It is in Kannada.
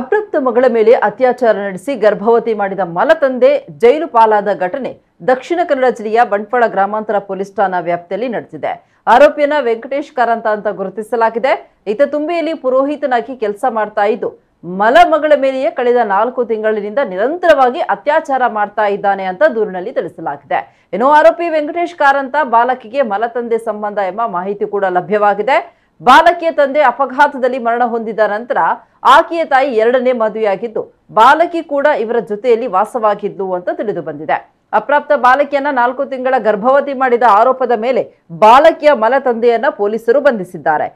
ಅಪೃಪ್ತ ಮಗಳ ಮೇಲೆ ಅತ್ಯಾಚಾರ ನಡೆಸಿ ಗರ್ಭವತಿ ಮಾಡಿದ ಮಲತಂದೆ ಜೈಲು ಪಾಲಾದ ಘಟನೆ ದಕ್ಷಿಣ ಕನ್ನಡ ಜಿಲ್ಲೆಯ ಬಂಟ್ವಾಳ ಗ್ರಾಮಾಂತರ ಪೊಲೀಸ್ ಠಾಣಾ ವ್ಯಾಪ್ತಿಯಲ್ಲಿ ನಡೆಸಿದೆ ಆರೋಪಿಯನ್ನ ವೆಂಕಟೇಶ್ ಕಾರಂತ ಅಂತ ಗುರುತಿಸಲಾಗಿದೆ ಈತ ತುಂಬೆಯಲ್ಲಿ ಪುರೋಹಿತನಾಗಿ ಕೆಲಸ ಮಾಡ್ತಾ ಇದ್ದು ಮಲ ಮಗಳ ಮೇಲೆಯೇ ಕಳೆದ ನಾಲ್ಕು ತಿಂಗಳಿನಿಂದ ನಿರಂತರವಾಗಿ ಅತ್ಯಾಚಾರ ಮಾಡ್ತಾ ಇದ್ದಾನೆ ಅಂತ ದೂರಿನಲ್ಲಿ ತಿಳಿಸಲಾಗಿದೆ ಇನ್ನು ಆರೋಪಿ ವೆಂಕಟೇಶ್ ಕಾರಂತ ಬಾಲಕಿಗೆ ಮಲತಂದೆ ಸಂಬಂಧ ಎಂಬ ಮಾಹಿತಿ ಕೂಡ ಲಭ್ಯವಾಗಿದೆ ಬಾಲಕಿಯ ತಂದೆ ಅಪಘಾತದಲ್ಲಿ ಮರಣ ಹೊಂದಿದ ನಂತರ ಆಕೆಯ ತಾಯಿ ಎರಡನೇ ಮದುವೆಯಾಗಿದ್ದು ಬಾಲಕಿ ಕೂಡ ಇವರ ಜೊತೆಯಲ್ಲಿ ವಾಸವಾಗಿದ್ದು ಅಂತ ತಿಳಿದು ಬಂದಿದೆ ಅಪ್ರಾಪ್ತ ಬಾಲಕಿಯನ್ನ ನಾಲ್ಕು ತಿಂಗಳ ಗರ್ಭವತಿ ಮಾಡಿದ ಆರೋಪದ ಮೇಲೆ ಬಾಲಕಿಯ ಮಲತಂದೆಯನ್ನ ಪೊಲೀಸರು ಬಂಧಿಸಿದ್ದಾರೆ